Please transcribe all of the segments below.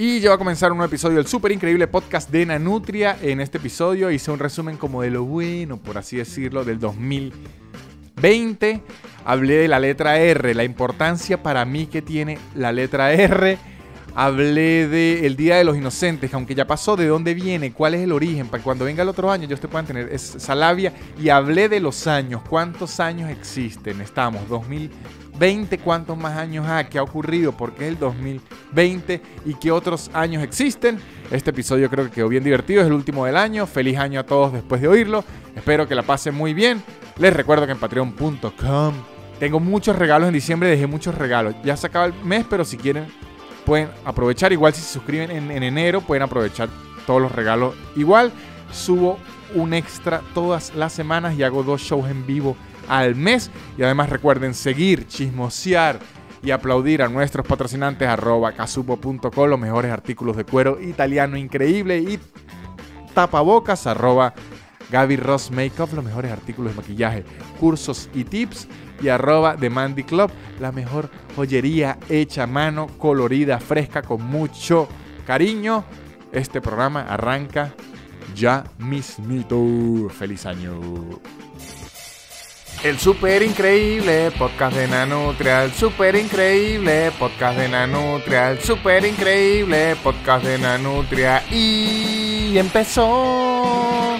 Y ya va a comenzar un nuevo episodio del súper increíble podcast de Nanutria. En este episodio hice un resumen como de lo bueno, por así decirlo, del 2020. Hablé de la letra R, la importancia para mí que tiene la letra R. Hablé de el Día de los Inocentes, aunque ya pasó, de dónde viene, cuál es el origen, para que cuando venga el otro año yo te pueda tener esa labia. Y hablé de los años, cuántos años existen. Estamos, 2020. 20 cuántos más años ha? que ha ocurrido, Porque es el 2020 y qué otros años existen. Este episodio creo que quedó bien divertido, es el último del año. Feliz año a todos después de oírlo. Espero que la pasen muy bien. Les recuerdo que en patreon.com tengo muchos regalos en diciembre, dejé muchos regalos. Ya se acaba el mes, pero si quieren pueden aprovechar. Igual si se suscriben en enero pueden aprovechar todos los regalos. Igual subo un extra todas las semanas y hago dos shows en vivo al mes. Y además recuerden seguir, chismosear y aplaudir a nuestros patrocinantes arroba casupo.co, los mejores artículos de cuero italiano increíble y tapabocas arroba Gaby Ross Makeup, los mejores artículos de maquillaje, cursos y tips y arroba The Mandy Club, la mejor joyería hecha a mano, colorida, fresca, con mucho cariño. Este programa arranca ya mismito. ¡Feliz año! El super increíble podcast de Nanutria, el super increíble podcast de Nanutria, el super increíble podcast de Nanutria y empezó.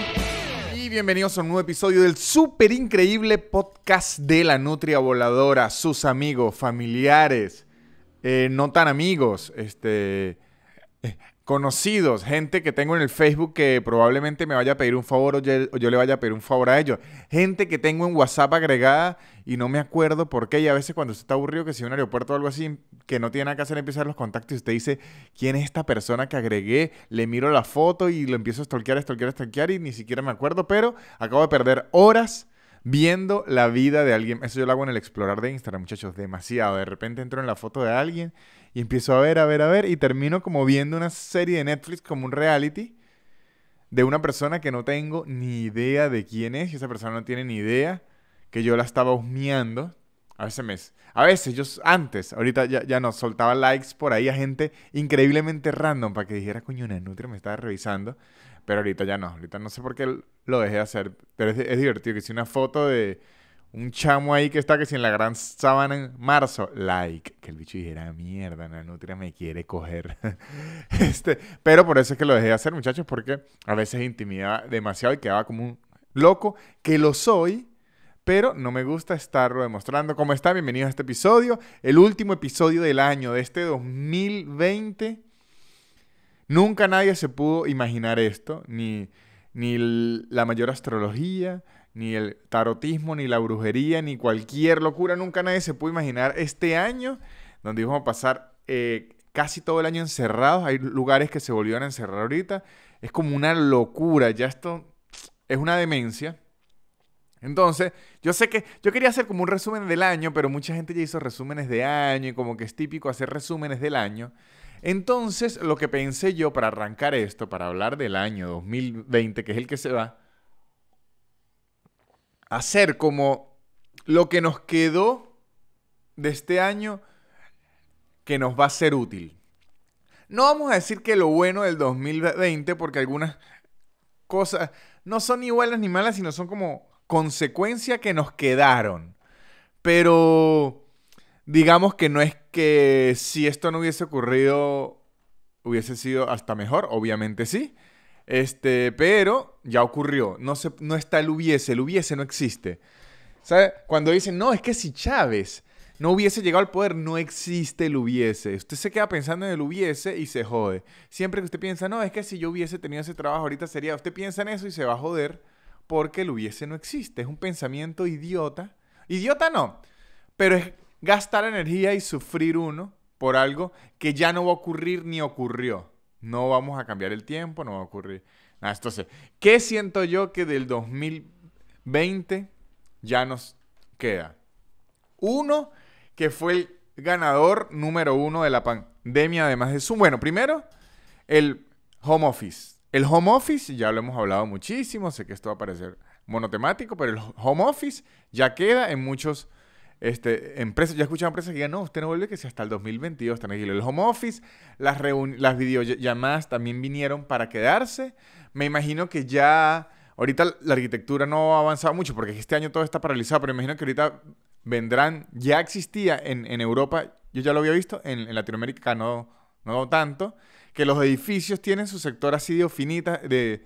Y bienvenidos a un nuevo episodio del super increíble podcast de la Nutria Voladora, sus amigos, familiares, eh, no tan amigos, este eh, conocidos, gente que tengo en el Facebook que probablemente me vaya a pedir un favor o yo, le vaya a pedir un favor a ellos, gente que tengo en WhatsApp agregada y no me acuerdo por qué, y a veces cuando usted está aburrido que si un aeropuerto o algo así, que no tiene nada que hacer, empezar los contactos y usted dice, ¿quién es esta persona que agregué? Le miro la foto y lo empiezo a stalkear, a stalkear, stalkear y ni siquiera me acuerdo, pero acabo de perder horas viendo la vida de alguien. Eso yo lo hago en el explorar de Instagram, muchachos, demasiado. De repente entro en la foto de alguien y empiezo a ver, a ver, a ver, y termino como viendo una serie de Netflix como un reality de una persona que no tengo ni idea de quién es, y esa persona no tiene ni idea que yo la estaba husmeando. A veces, me, a veces yo antes, ahorita ya, no, soltaba likes por ahí a gente increíblemente random para que dijera, coño, una nutria me estaba revisando. Pero ahorita ya no, ahorita no sé por qué lo dejé de hacer. Pero es, divertido que si una foto de, un chamo ahí que está que si en la gran sábana en marzo, like, que el bicho dijera, mierda, la nutria me quiere coger. este, pero por eso es que lo dejé hacer, muchachos, porque a veces intimidaba demasiado y quedaba como un loco, que lo soy, pero no me gusta estarlo demostrando. ¿Cómo está? Bienvenidos a este episodio, el último episodio del año, de este 2020. Nunca nadie se pudo imaginar esto, ni, ni la mayor astrología, ni el tarotismo, ni la brujería, ni cualquier locura. Nunca nadie se puede imaginar este año donde íbamos a pasar eh, casi todo el año encerrados. Hay lugares que se volvieron a encerrar ahorita. Es como una locura. Ya esto es una demencia. Entonces, yo sé que yo quería hacer como un resumen del año, pero mucha gente ya hizo resúmenes de año y como que es típico hacer resúmenes del año. Entonces, lo que pensé yo para arrancar esto, para hablar del año 2020, que es el que se va, hacer como lo que nos quedó de este año que nos va a ser útil. No vamos a decir que lo bueno del 2020, porque algunas cosas no son ni buenas ni malas, sino son como consecuencia que nos quedaron. Pero digamos que no es que si esto no hubiese ocurrido, hubiese sido hasta mejor, obviamente sí. Este, pero ya ocurrió. No, no está el hubiese, el hubiese no existe. ¿Sabe? Cuando dicen, no, es que si Chávez no hubiese llegado al poder, no existe el hubiese. Usted se queda pensando en el hubiese y se jode. Siempre que usted piensa, no, es que si yo hubiese tenido ese trabajo ahorita sería, usted piensa en eso y se va a joder porque el hubiese no existe. Es un pensamiento idiota. Idiota no, pero es gastar energía y sufrir uno por algo que ya no va a ocurrir ni ocurrió. No vamos a cambiar el tiempo, no va a ocurrir nada. Entonces, ¿qué siento yo que del 2020 ya nos queda? Uno, que fue el ganador número uno de la pandemia, además de su... Bueno, primero, el home office. El home office, ya lo hemos hablado muchísimo, sé que esto va a parecer monotemático, pero el home office ya queda en muchos este, empresas, ya he escuchado empresas que digan, no, usted no vuelve que sea hasta el 2022, tranquilo. El home office, las, las videollamadas también vinieron para quedarse. Me imagino que ya, ahorita la arquitectura no ha avanzado mucho porque este año todo está paralizado, pero me imagino que ahorita vendrán, ya existía en, Europa, yo ya lo había visto, en, Latinoamérica no, tanto, que los edificios tienen su sector así de, de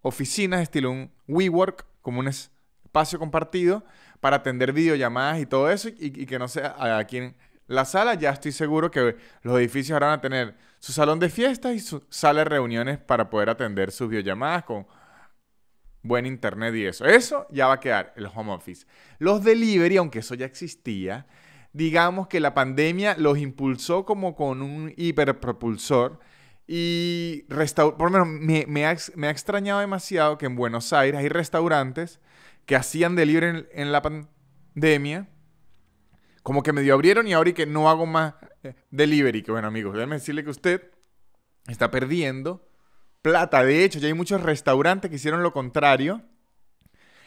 oficinas, estilo un WeWork, como un espacio compartido, para atender videollamadas y todo eso y, que no sea aquí en la sala. Ya estoy seguro que los edificios ahora van a tener su salón de fiestas y su sala de reuniones para poder atender sus videollamadas con buen internet y eso. Eso ya va a quedar el home office. Los delivery, aunque eso ya existía, digamos que la pandemia los impulsó como con un hiperpropulsor y por lo menos me, ha, me ha extrañado demasiado que en Buenos Aires hay restaurantes que hacían delivery en, la pandemia, como que medio abrieron y ahora que no hago más eh, delivery. Que bueno, amigos, déjenme decirle que usted está perdiendo plata. De hecho, ya hay muchos restaurantes que hicieron lo contrario,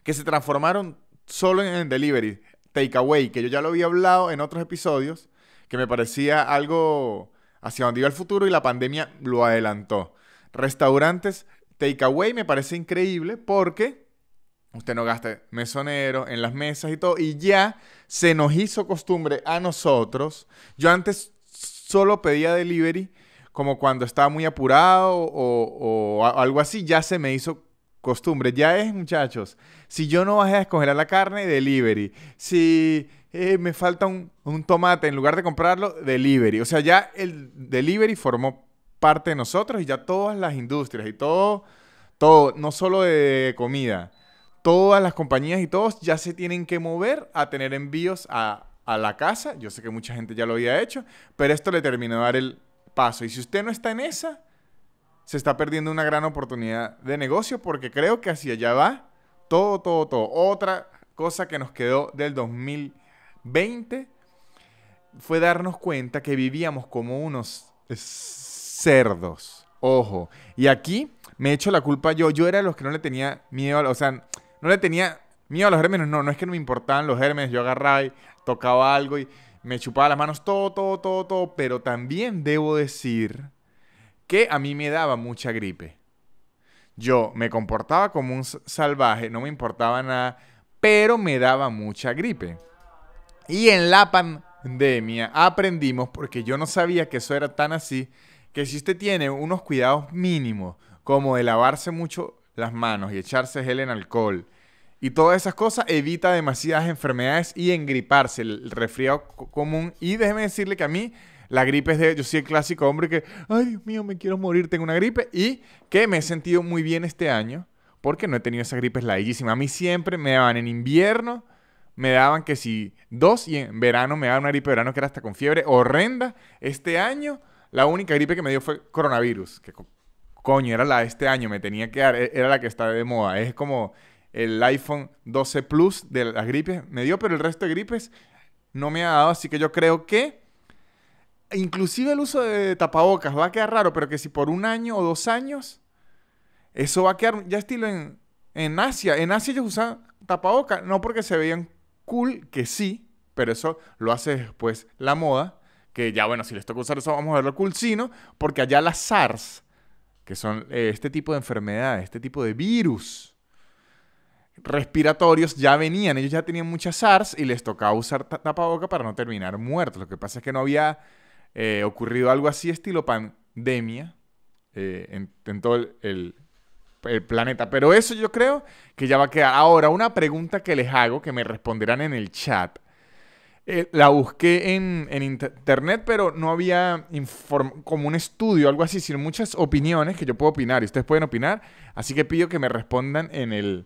que se transformaron solo en delivery, takeaway, que yo ya lo había hablado en otros episodios, que me parecía algo hacia donde iba el futuro y la pandemia lo adelantó. Restaurantes takeaway me parece increíble porque Usted no gasta mesonero en las mesas y todo. Y ya se nos hizo costumbre a nosotros. Yo antes solo pedía delivery como cuando estaba muy apurado o, algo así. Ya se me hizo costumbre. Ya es, muchachos, si yo no bajé a escoger a la carne, delivery. Si eh, me falta un, un, tomate, en lugar de comprarlo, delivery. O sea, ya el delivery formó parte de nosotros y ya todas las industrias y todo, todo, no solo de comida, todas las compañías y todos ya se tienen que mover a tener envíos a, a la casa. Yo sé que mucha gente ya lo había hecho, pero esto le terminó de dar el paso. Y si usted no está en esa, se está perdiendo una gran oportunidad de negocio porque creo que hacia allá va todo, todo, todo. Otra cosa que nos quedó del 2020 fue darnos cuenta que vivíamos como unos cerdos. Ojo. Y aquí me echo la culpa yo. Yo era de los que no le tenía miedo. O sea, no le tenía miedo a los gérmenes, no, no es que no me importaban los gérmenes, yo agarraba y tocaba algo y me chupaba las manos, todo, todo, todo, todo, pero también debo decir que a mí me daba mucha gripe. Yo me comportaba como un salvaje, no me importaba nada, pero me daba mucha gripe. Y en la pandemia aprendimos, porque yo no sabía que eso era tan así, que si usted tiene unos cuidados mínimos, como de lavarse mucho las manos y echarse gel en alcohol, y todas esas cosas evita demasiadas enfermedades y engriparse, el resfriado común. Y déjeme decirle que a mí la gripe es de, yo soy el clásico hombre que, ay Dios mío, me quiero morir, tengo una gripe. Y que me he sentido muy bien este año porque no he tenido esa gripe ladillísimas. A mí siempre me daban en invierno, me daban que si dos y en verano me daban una gripe de verano que era hasta con fiebre horrenda. Este año la única gripe que me dio fue coronavirus, que coño, era la de este año, me tenía que dar, e-, era la que está de moda. Es como el iPhone 12 Plus de las gripes me dio, pero el resto de gripes no me ha dado. Así que yo creo que inclusive el uso de tapabocas va a quedar raro, pero que si por un año o dos años, eso va a quedar ya estilo en, Asia. En Asia ellos usan tapabocas, no porque se veían cool, que sí, pero eso lo hace después la moda, que ya bueno, si les toca usar eso vamos a verlo cool, sino porque allá las SARS, que son eh, este tipo de enfermedades, este tipo de virus, respiratorios ya venían, ellos ya tenían muchas SARS y les tocaba usar tapaboca para no terminar muertos. Lo que pasa es que no había eh, ocurrido algo así estilo pandemia eh, en, todo el, planeta. Pero eso yo creo que ya va a quedar. Ahora, una pregunta que les hago, que me responderán en el chat. Eh, la busqué en, en, internet, pero no había como un estudio, algo así, sin muchas opiniones que yo puedo opinar y ustedes pueden opinar. Así que pido que me respondan en el,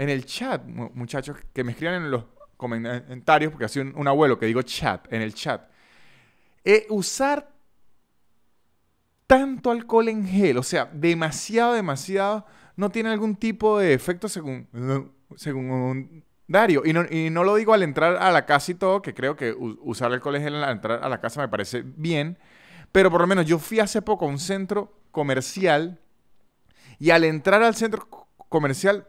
en el chat, muchachos, que me escriban en los comentarios, porque así un, abuelo que digo chat, en el chat. Eh, usar tanto alcohol en gel, o sea, demasiado, demasiado, no tiene algún tipo de efecto según, Dario. Y no, y no, lo digo al entrar a la casa y todo, que creo que usar alcohol en gel al entrar a la casa me parece bien, pero por lo menos yo fui hace poco a un centro comercial y al entrar al centro comercial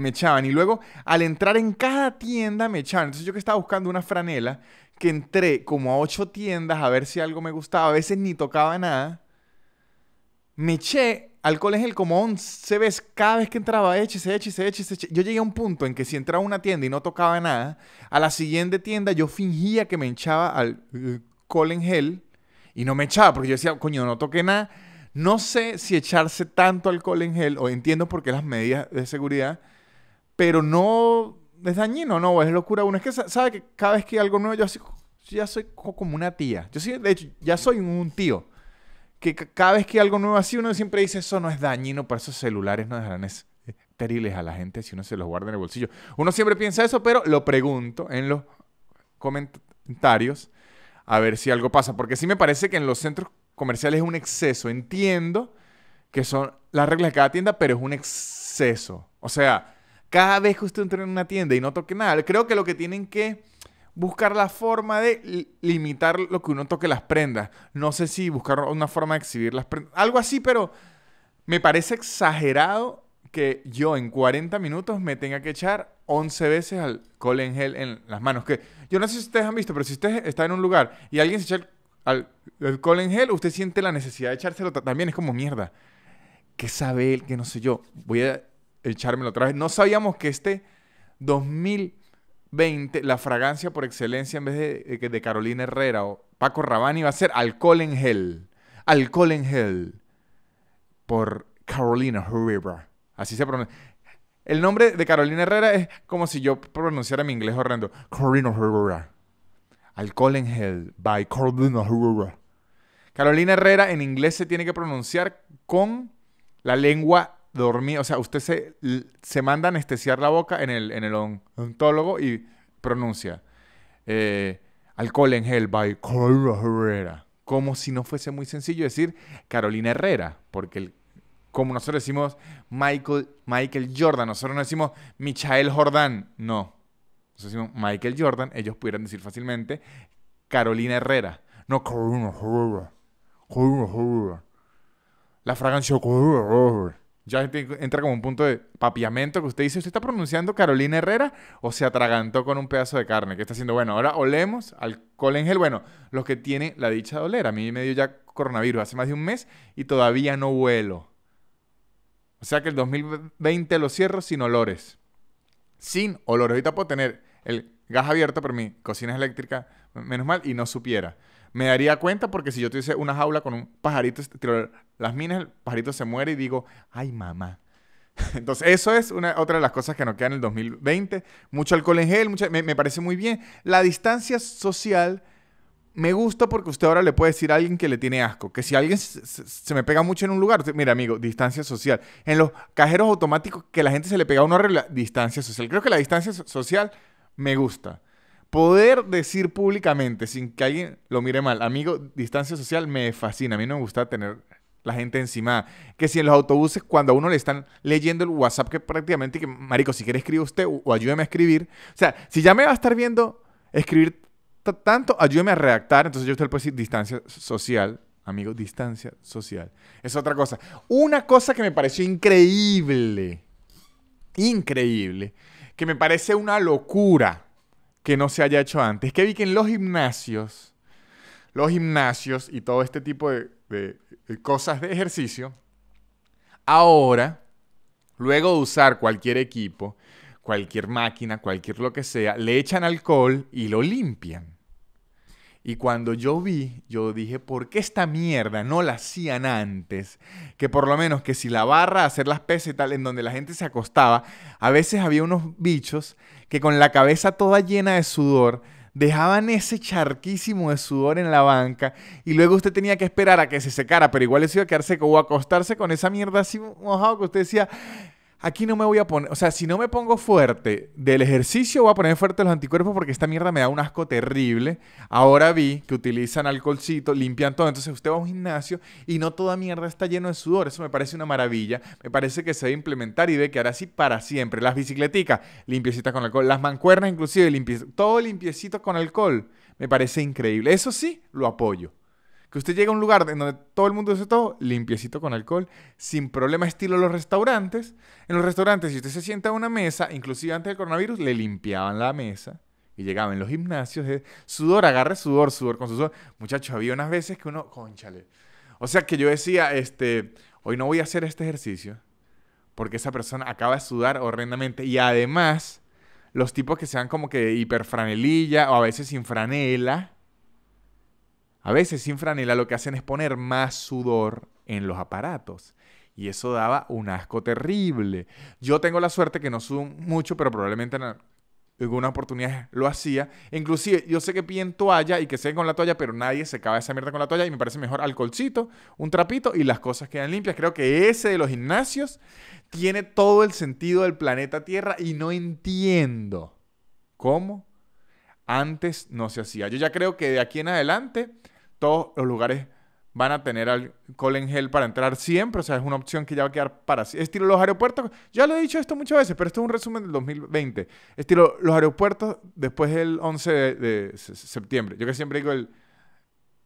me echaban. Y luego, al entrar en cada tienda, me echaban. Entonces yo que estaba buscando una franela, que entré como a ocho tiendas a ver si algo me gustaba, a veces ni tocaba nada, me eché alcohol en gel como once veces, cada vez que entraba, se eché se eché Yo llegué a un punto en que si entraba a una tienda y no tocaba nada, a la siguiente tienda yo fingía que me echaba alcohol en gel y no me echaba, porque yo decía, coño, no toqué nada. No sé si echarse tanto alcohol en gel, o entiendo por qué las medidas de seguridad pero no es dañino, no, es locura. Uno es que sabe que cada vez que hay algo nuevo, yo, así, ya soy como una tía. Yo sí, de hecho, ya soy un tío. Que cada vez que hay algo nuevo así, uno siempre dice, eso no es dañino para esos celulares, no dejarán eh, Terribles a la gente si uno se los guarda en el bolsillo. Uno siempre piensa eso, pero lo pregunto en los comentarios a ver si algo pasa. Porque sí me parece que en los centros comerciales es un exceso. Entiendo que son las reglas de cada tienda, pero es un exceso. O sea, cada vez que usted entra en una tienda y no toque nada, creo que lo que tienen que buscar la forma de limitar lo que uno toque las prendas. No sé si buscar una forma de exhibir las prendas. Algo así, pero me parece exagerado que yo en 40 minutos me tenga que echar 11 veces alcohol en gel en las manos. Que yo no sé si ustedes han visto, pero si usted está en un lugar y alguien se echa el, alcohol en gel, usted siente la necesidad de echárselo también. Es como mierda. ¿Qué sabe él? ¿Qué no sé yo? Voy a echármelo otra vez. No sabíamos que este 2020, la fragancia por excelencia en vez de, de, eh, de Carolina Herrera o Paco Rabanne iba a ser alcohol en Hell. Alcohol en Hell Por Carolina Herrera. Así se pronuncia. El nombre de Carolina Herrera es como si yo pronunciara mi inglés horrendo. Carolina Herrera. Alcohol en Hell by Carolina Herrera. Carolina Herrera en inglés se tiene que pronunciar con la lengua o sea, usted se, se manda a anestesiar la boca en el, en el ontólogo y pronuncia eh, alcohol en gel by Carolina Herrera. Como si no fuese muy sencillo decir Carolina Herrera, porque como nosotros decimos Michael, Michael Jordan, nosotros no decimos Michael Jordan, no. Nosotros decimos Michael Jordan, ellos pudieran decir fácilmente Carolina Herrera, no Carolina Herrera. Carolina Herrera. La fragancia Carolina Herrera. Ya entra como un punto de papiamento que usted dice, ¿usted está pronunciando Carolina Herrera o se atragantó con un pedazo de carne? ¿Qué está haciendo? Bueno, ahora olemos alcohol en gel. Bueno, los que tienen la dicha de A mí me dio ya coronavirus hace más de un mes y todavía no vuelo. O sea que el 2020 lo cierro sin olores. Sin olores. Ahorita puedo tener el gas abierto, pero mi cocina es eléctrica, menos mal, y no supiera me daría cuenta porque si yo tuviese una jaula con un pajarito, este, tiro las minas, el pajarito se muere y digo, ay mamá. Entonces, eso es una, otra de las cosas que nos queda en el 2020. Mucho alcohol en gel, me, parece muy bien. La distancia social me gusta porque usted ahora le puede decir a alguien que le tiene asco. Que si alguien se, me pega mucho en un lugar, mira, amigo, distancia social. En los cajeros automáticos que la gente se le pega a uno, distancia social. Creo que la distancia social me gusta poder decir públicamente, sin que alguien lo mire mal, amigo, distancia social me fascina. A mí no me gusta tener la gente encima. Que si en los autobuses, cuando a uno le están leyendo el WhatsApp, que prácticamente, que, marico, si quiere escribe usted o ayúdeme a escribir. O sea, si ya me va a estar viendo escribir tanto, ayúdeme a redactar. Entonces yo usted le puedo decir distancia social. Amigo, distancia social. Es otra cosa. Una cosa que me pareció increíble. Increíble. Que me parece una locura que no se haya hecho antes. Que vi que en los gimnasios, los gimnasios y todo este tipo de, de cosas de ejercicio, ahora, luego de usar cualquier equipo, cualquier máquina, cualquier lo que sea, le echan alcohol y lo limpian. Y cuando yo vi, yo dije, ¿por qué esta mierda no la hacían antes? Que por lo menos que si la barra, hacer las peces y tal, en donde la gente se acostaba, a veces había unos bichos que con la cabeza toda llena de sudor, dejaban ese charquísimo de sudor en la banca y luego usted tenía que esperar a que se secara, pero igual eso iba a quedar seco o acostarse con esa mierda así mojado que usted decía, aquí no me voy a poner, o sea, si no me pongo fuerte del ejercicio, voy a poner fuerte los anticuerpos porque esta mierda me da un asco terrible. Ahora vi que utilizan alcoholcito, limpian todo, entonces usted va a un gimnasio y no toda mierda está lleno de sudor, eso me parece una maravilla, me parece que se debe implementar y ve que ahora sí para siempre. Las bicicleticas, limpiecitas con alcohol, las mancuernas inclusive, todo limpiecito con alcohol, me parece increíble, eso sí, lo apoyo. Que usted llega a un lugar en donde todo el mundo hace todo, limpiecito con alcohol, sin problema, estilo los restaurantes. En los restaurantes, si usted se sienta a una mesa, inclusive antes del coronavirus, le limpiaban la mesa. Y llegaban los gimnasios, eh, sudor, agarre sudor, sudor con sudor. Muchachos, había unas veces que uno, conchale. O sea que yo decía, este, hoy no voy a hacer este ejercicio porque esa persona acaba de sudar horrendamente. Y además, los tipos que sean como que hiperfranelilla o a veces sin franela, a veces sin franela lo que hacen es poner más sudor en los aparatos. Y eso daba un asco terrible. Yo tengo la suerte que no sudo mucho, pero probablemente en alguna oportunidad lo hacía. Inclusive, yo sé que piden toalla y que se con la toalla, pero nadie se acaba esa mierda con la toalla. Y me parece mejor alcoholcito, un trapito y las cosas quedan limpias. Creo que ese de los gimnasios tiene todo el sentido del planeta Tierra y no entiendo cómo antes no se hacía. Yo ya creo que de aquí en adelante todos los lugares van a tener alcohol en gel para entrar siempre. O sea, es una opción que ya va a quedar para sí. Estilo los aeropuertos. Ya lo he dicho esto muchas veces, pero esto es un resumen del 2020. Estilo los aeropuertos después del 11 de, septiembre. Yo que siempre digo el,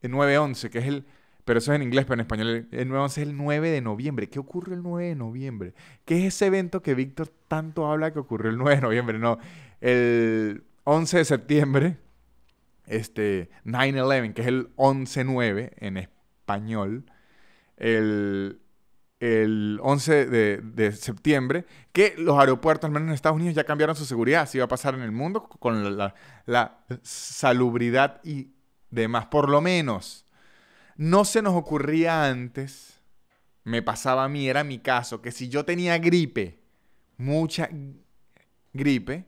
el 9-11, que es el... Pero eso es en inglés, pero en español el 9-11 es el 9 de noviembre. ¿Qué ocurre el 9 de noviembre? ¿Qué es ese evento que Víctor tanto habla que ocurrió el 9 de noviembre? No, el 11 de septiembre este, 9-11, que es el 11-9 en español, el, 11 de, septiembre, que los aeropuertos, al menos en Estados Unidos, ya cambiaron su seguridad. Así va a pasar en el mundo con la salubridad y demás. Por lo menos, no se nos ocurría antes, me pasaba a mí, era mi caso, que si yo tenía gripe, mucha gripe,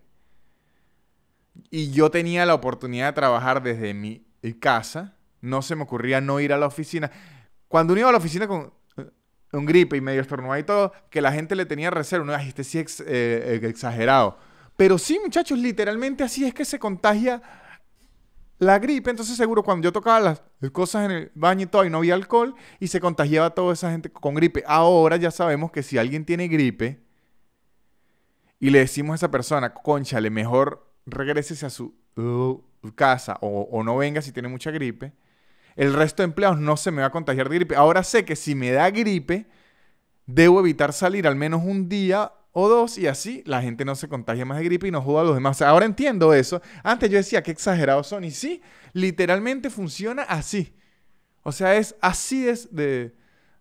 y yo tenía la oportunidad de trabajar desde mi casa, no se me ocurría no ir a la oficina. Cuando uno iba a la oficina con eh, un gripe y medio estornudado y todo, que la gente le tenía reserva uno este sí eh, eh, exagerado. Pero sí, muchachos, literalmente así es que se contagia la gripe. Entonces, seguro cuando yo tocaba las cosas en el baño y todo, y no había alcohol, y se contagiaba toda esa gente con gripe. Ahora ya sabemos que si alguien tiene gripe y le decimos a esa persona, conchale, mejor regreses a su uh, casa o, no venga si tiene mucha gripe, el resto de empleados no se me va a contagiar de gripe. Ahora sé que si me da gripe, debo evitar salir al menos un día o dos y así la gente no se contagia más de gripe y no joda a los demás. ahora entiendo eso. Antes yo decía, que exagerados son. Y sí, literalmente funciona así. O sea, es así es de,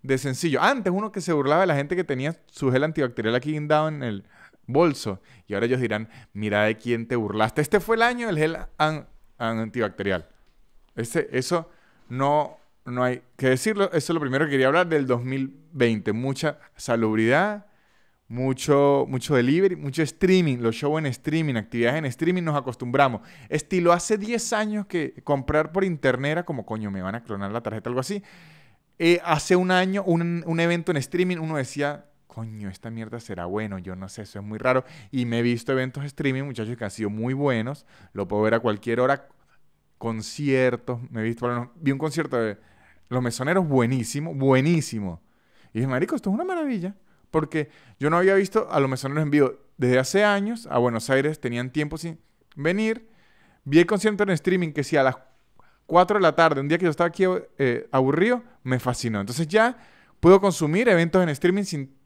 de sencillo. Antes uno que se burlaba de la gente que tenía su gel antibacterial aquí guindado en el, bolso. Y ahora ellos dirán, mira de quién te burlaste. Este fue el año del gel antibacterial. Este, eso no, no hay que decirlo. Eso es lo primero que quería hablar del 2020. Mucha salubridad, mucho, mucho delivery, mucho streaming, los shows en streaming, actividades en streaming, nos acostumbramos. Estilo, hace 10 años que comprar por internet era como, coño, me van a clonar la tarjeta, algo así. Eh, hace un año, un, un evento en streaming, uno decía, coño, esta mierda será bueno, yo no sé, eso es muy raro. Y me he visto eventos streaming, muchachos, que han sido muy buenos, lo puedo ver a cualquier hora, conciertos, me he visto, vi un concierto de Los Mesoneros buenísimo, buenísimo. Y dije, marico, esto es una maravilla, porque yo no había visto a Los Mesoneros en vivo desde hace años, a Buenos Aires tenían tiempo sin venir, vi el concierto en streaming que si a las 4 de la tarde, un día que yo estaba aquí eh, aburrido, me fascinó. Entonces ya puedo consumir eventos en streaming sin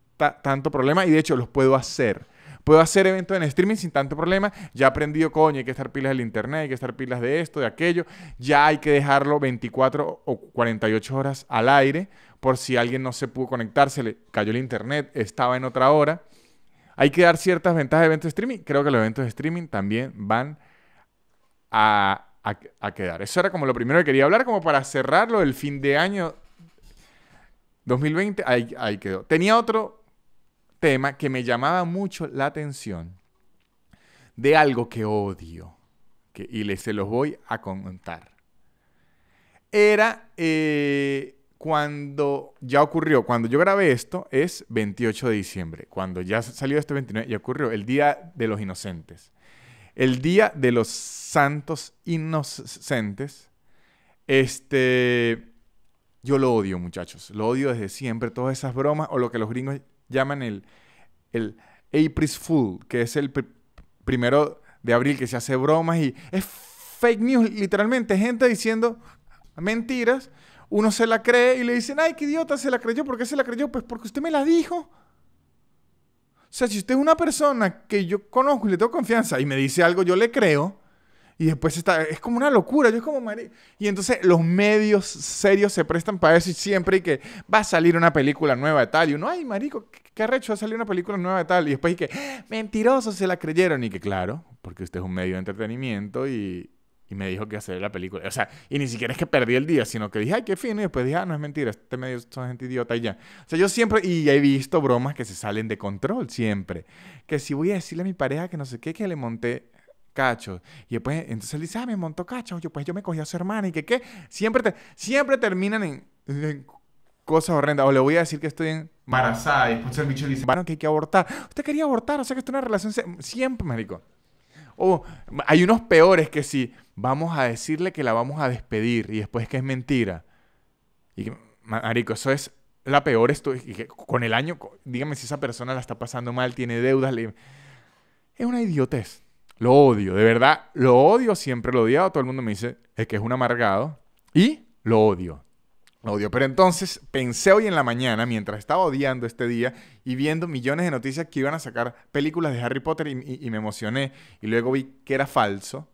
tanto problema y de hecho los puedo hacer. Puedo hacer eventos en streaming sin tanto problema. Ya aprendí, aprendido, coño, hay que estar pilas del internet, hay que estar pilas de esto, de aquello. Ya hay que dejarlo 24 o 48 horas al aire por si alguien no se pudo conectar, se le cayó el internet, estaba en otra hora. Hay que dar ciertas ventajas de eventos de streaming. Creo que los eventos de streaming también van a, quedar. Eso era como lo primero que quería hablar, como para cerrarlo el fin de año 2020. ahí quedó. Tenía otro tema que me llamaba mucho la atención de algo que odio. y les, se los voy a contar. Era eh, cuando ya ocurrió, cuando yo grabé esto, es 28 de diciembre. Cuando ya salió este 29, ya ocurrió el Día de los Inocentes. El Día de los Santos Inocentes. Este. Yo lo odio, muchachos. Lo odio desde siempre. Todas esas bromas o lo que los gringos llaman el, el Fool, que es el primero de abril que se hace bromas y es fake news, literalmente, gente diciendo mentiras. Uno se la cree y le dicen, ay, qué idiota, se la creyó. ¿Por qué se la creyó? Pues porque usted me la dijo. O sea, si usted es una persona que yo conozco y le tengo confianza y me dice algo, yo le creo. Y después está, es como una locura, yo es como mari... Y entonces los medios serios se prestan para eso y siempre y que va a salir una película nueva de tal. Y uno, ay, marico, qué arrecho, va a salir una película nueva de tal. Y después y que, mentiroso se la creyeron. Y que, claro, porque usted es un medio de entretenimiento y, me dijo que hacer la película. O sea, y ni siquiera es que perdí el día, sino que dije, ay, qué fino. Y después dije, ah, no es mentira, este medio son gente idiota y ya. O sea, yo siempre, y he visto bromas que se salen de control, siempre. Que si voy a decirle a mi pareja que no sé qué, que le monté cachos. Y después, entonces él dice, ah, me montó cachos. Yo, pues yo me cogí a su hermana y que qué. Siempre, te, siempre terminan en, cosas horrendas. O le voy a decir que estoy embarazada. Y después el bicho dice, bueno, que hay que abortar. Usted quería abortar, o sea que esto es una relación... Siempre, marico. O hay unos peores que si vamos a decirle que la vamos a despedir y después que es mentira. Y, que marico, eso es la peor esto con el año, dígame si esa persona la está pasando mal, tiene deudas, le... es una idiotez. Lo odio, de verdad, lo odio, siempre lo he odiado. Todo el mundo me dice que es un amargado y lo odio. Lo odio. Pero entonces pensé hoy en la mañana, mientras estaba odiando este día y viendo millones de noticias que iban a sacar películas de Harry Potter y, me emocioné y luego vi que era falso.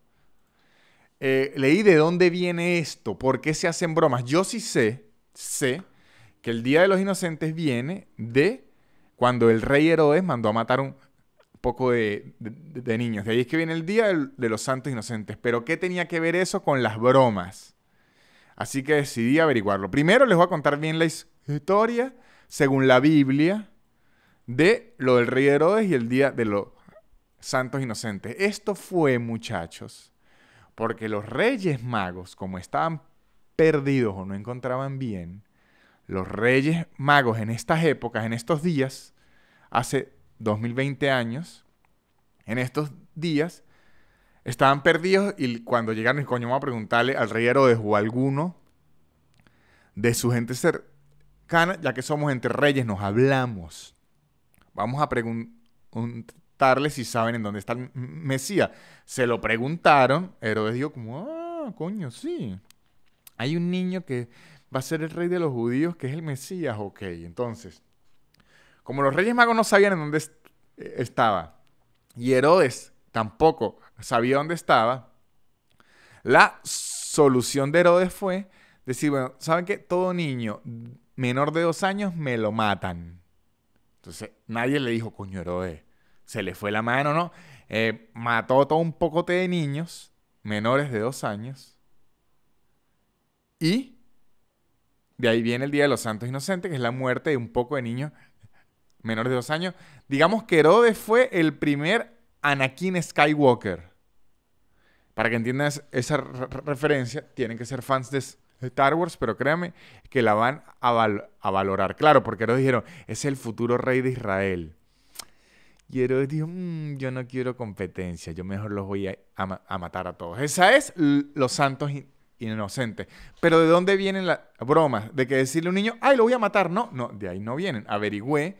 Eh, leí de dónde viene esto, por qué se hacen bromas. Yo sí sé, sé que el Día de los Inocentes viene de cuando el rey Herodes mandó a matar un poco de, niños. De ahí es que viene el Día de los Santos Inocentes. Pero ¿qué tenía que ver eso con las bromas? Así que decidí averiguarlo. Primero les voy a contar bien la historia, según la Biblia, de lo del rey Herodes y el Día de los Santos Inocentes. Esto fue, muchachos, porque los reyes magos, como estaban perdidos o no encontraban bien, los reyes magos en estas épocas, en estos días, hace 2020 años, en estos días, estaban perdidos y cuando llegaron, coño, vamos a preguntarle al rey Herodes o a alguno de su gente cercana, ya que somos entre reyes, nos hablamos. Vamos a preguntarle si saben en dónde está el Mesías. Se lo preguntaron, Herodes dijo como, ah, coño, sí. Hay un niño que va a ser el rey de los judíos, que es el Mesías, ok, entonces como los Reyes Magos no sabían en dónde eh, estaba y Herodes tampoco sabía dónde estaba, la solución de Herodes fue decir, bueno, ¿saben qué? Todo niño menor de dos años me lo matan. Entonces nadie le dijo, coño Herodes, se le fue la mano, ¿no? Eh, mató todo un pocote de niños menores de dos años. Y de ahí viene el Día de los Santos Inocentes, que es la muerte de un poco de niños Menor de dos años. Digamos que Herodes fue el primer Anakin Skywalker. Para que entiendan esa referencia, tienen que ser fans de Star Wars, pero créanme que la van a, valorar. Claro, porque Herodes dijeron, es el futuro rey de Israel. Y Herodes dijo, mm, yo no quiero competencia, yo mejor los voy a, matar a todos. Esa es los santos inocentes. Pero ¿de dónde vienen las bromas? De que decirle a un niño, ay, lo voy a matar. No, no, de ahí no vienen. Averigüé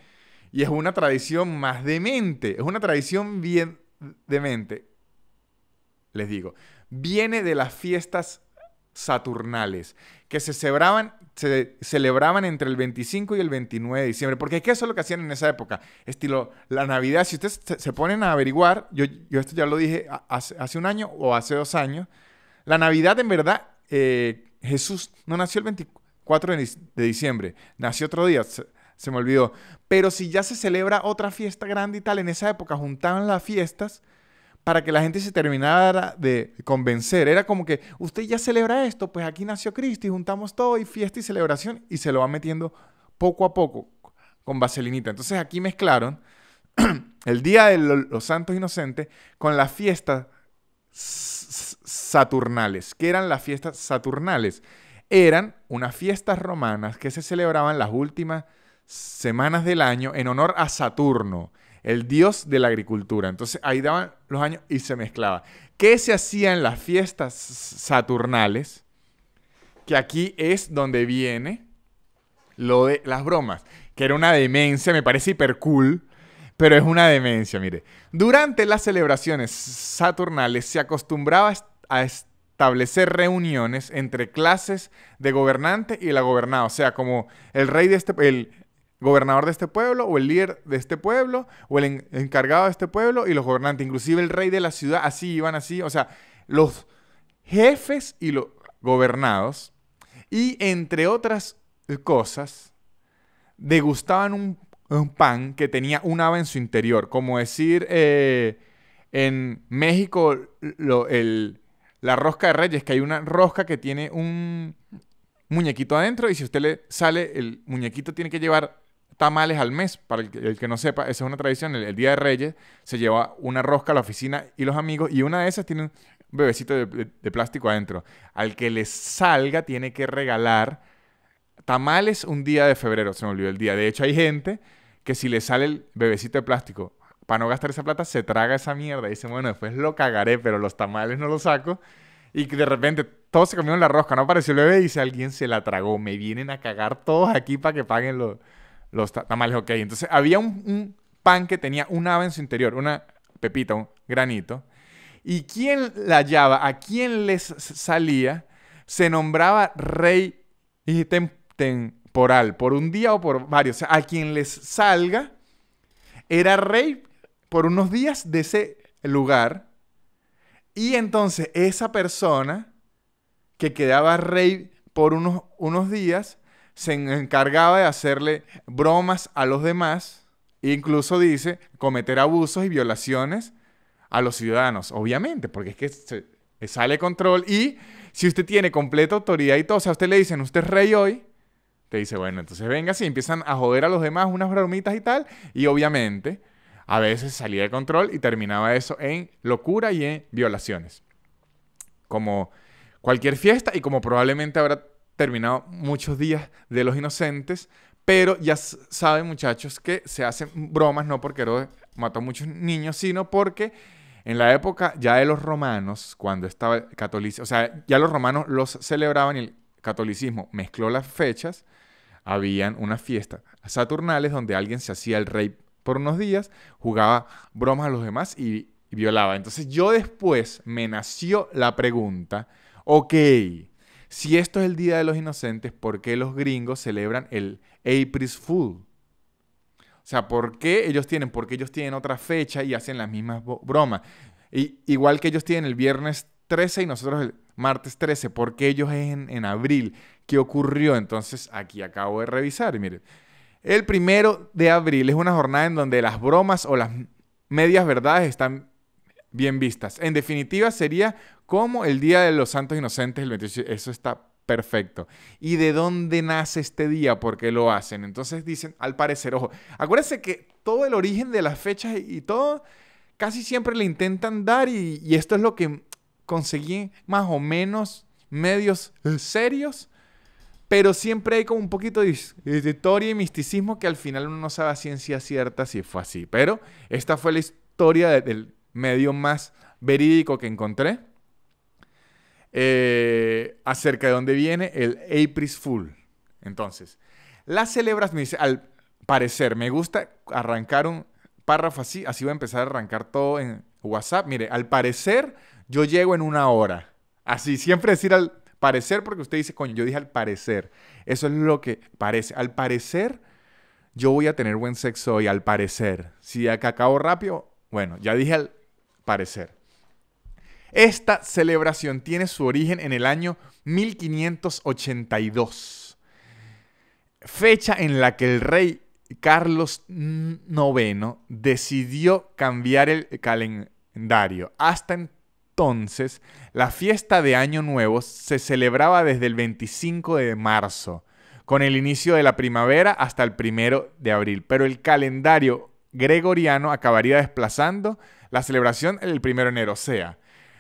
y es una tradición más demente, es una tradición bien demente. Les digo, viene de las fiestas saturnales que se celebraban, entre el 25 y el 29 de diciembre, porque es eso es lo que hacían en esa época, estilo la Navidad, si ustedes se ponen a averiguar, yo, yo esto ya lo dije hace, un año o hace dos años, la Navidad en verdad, eh, Jesús no nació el 24 de diciembre, nació otro día, se me olvidó. Pero si ya se celebra otra fiesta grande y tal, en esa época juntaban las fiestas para que la gente se terminara de convencer. Era como que, usted ya celebra esto, pues aquí nació Cristo y juntamos todo y fiesta y celebración y se lo va metiendo poco a poco con vaselinita. Entonces aquí mezclaron el Día de los Santos Inocentes con las fiestas saturnales. ¿Qué eran las fiestas saturnales? Eran unas fiestas romanas que se celebraban las últimas semanas del año en honor a Saturno, el dios de la agricultura. Entonces ahí daban los años y se mezclaba. ¿Qué se hacía en las fiestas saturnales? Que aquí es donde viene lo de las bromas, que era una demencia, me parece hiper cool, pero es una demencia, mire. Durante las celebraciones saturnales se acostumbraba a establecer reuniones entre clases de gobernante y la gobernada, o sea, como el rey de este el gobernador de este pueblo o el líder de este pueblo o el encargado de este pueblo y los gobernantes, inclusive el rey de la ciudad, así iban así, o sea, los jefes y los gobernados y entre otras cosas degustaban un, un pan que tenía un ave en su interior, como decir eh, en México la rosca de reyes, que hay una rosca que tiene un muñequito adentro y si usted le sale el muñequito tiene que llevar tamales al mes. Para el que, no sepa, esa es una tradición. El, Día de Reyes se lleva una rosca a la oficina y los amigos, y una de esas tiene un bebecito de, plástico adentro. Al que le salga, tiene que regalar tamales un día de febrero. Se me olvidó el día. De hecho, hay gente que si le sale el bebecito de plástico para no gastar esa plata, se traga esa mierda. Y dice, bueno, después lo cagaré, pero los tamales no los saco. Y de repente todos se comieron la rosca, no apareció el bebé y dice, alguien se la tragó. Me vienen a cagar todos aquí para que paguen los los tamales ok. Entonces había un, pan que tenía un ave en su interior, una pepita, un granito. Y quien la hallaba, a quien les salía, se nombraba rey y temporal, por un día o por varios. O sea, a quien les salga, era rey por unos días de ese lugar. Y entonces esa persona que quedaba rey por unos, unos días se encargaba de hacerle bromas a los demás, e incluso dice cometer abusos y violaciones a los ciudadanos, obviamente, porque es que sale control y si usted tiene completa autoridad y todo, o sea, a usted le dicen, usted es rey hoy, te dice, bueno, entonces venga, si empiezan a joder a los demás unas bromitas y tal, y obviamente a veces salía de control y terminaba eso en locura y en violaciones. Como cualquier fiesta y como probablemente habrá terminado muchos días de los inocentes, pero ya saben muchachos que se hacen bromas no porque Herodes mató a muchos niños, sino porque en la época ya de los romanos, cuando estaba el catolicismo, o sea, ya los romanos los celebraban y el catolicismo mezcló las fechas, habían una fiesta saturnales donde alguien se hacía el rey por unos días, jugaba bromas a los demás y, y violaba. Entonces yo después me nació la pregunta, ok, si esto es el Día de los Inocentes, ¿por qué los gringos celebran el April Fool? O sea, ¿por qué ellos tienen? Porque ellos tienen otra fecha y hacen las mismas bromas. igual que ellos tienen el viernes 13 y nosotros el martes 13, ¿por qué ellos en, en abril? ¿Qué ocurrió? Entonces, aquí acabo de revisar. miren, el primero de abril es una jornada en donde las bromas o las medias verdades están bien vistas. En definitiva, sería como el Día de los Santos Inocentes, el 28. Eso está perfecto. ¿Y de dónde nace este día? ¿Por qué lo hacen? Entonces dicen, al parecer, ojo, acuérdense que todo el origen de las fechas y todo casi siempre le intentan dar y, y esto es lo que conseguí más o menos medios serios. Pero siempre hay como un poquito de historia y misticismo que al final uno no sabe a ciencia cierta si fue así. Pero esta fue la historia del medio más verídico que encontré eh, acerca de dónde viene el April Fool. Entonces, las me dice al parecer, me gusta arrancar un párrafo así, así va a empezar a arrancar todo en WhatsApp. Mire, al parecer, yo llego en una hora. Así, siempre decir al parecer, porque usted dice, coño, yo dije al parecer. Eso es lo que parece. Al parecer, yo voy a tener buen sexo hoy, al parecer. Si acá acabo rápido, bueno, ya dije al parecer. Esta celebración tiene su origen en el año 1582, fecha en la que el rey Carlos IX decidió cambiar el calendario. Hasta entonces, la fiesta de Año Nuevo se celebraba desde el 25 de marzo, con el inicio de la primavera hasta el primero de abril, pero el calendario gregoriano acabaría desplazando la celebración el 1 de enero, o sea,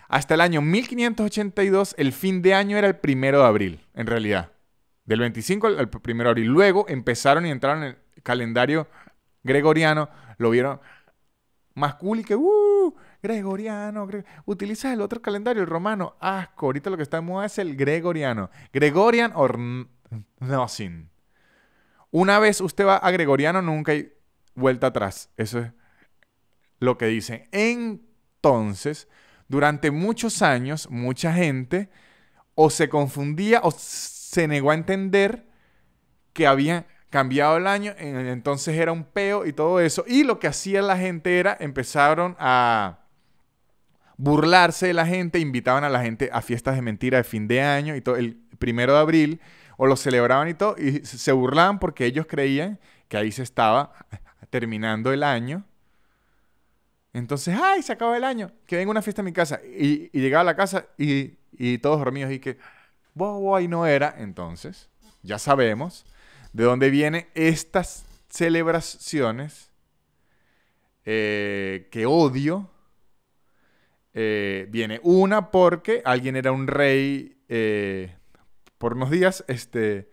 hasta el año 1582 el fin de año era el 1 de abril, en realidad. Del 25 al 1 de abril. Luego empezaron y entraron en el calendario gregoriano, lo vieron más cool y que, uh, gregoriano, utiliza el otro calendario, el romano, asco, ahorita lo que está en moda es el gregoriano, Gregorian or nothing. Una vez usted va a gregoriano, nunca hay vuelta atrás, eso es lo que dice. Entonces, durante muchos años, mucha gente o se confundía o se negó a entender que había cambiado el año, entonces era un peo y todo eso. Y lo que hacía la gente era, empezaron a burlarse de la gente, invitaban a la gente a fiestas de mentira de fin de año y todo, el primero de abril, o lo celebraban y todo, y se burlaban porque ellos creían que ahí se estaba terminando el año entonces, ¡ay! Se acaba el año. Que venga una fiesta a mi casa. Y, llegaba a la casa y, y todos dormidos y que, wow! Y no era. Entonces, ya sabemos de dónde vienen estas celebraciones eh, que odio. Eh, viene una porque alguien era un rey eh, por unos días, este,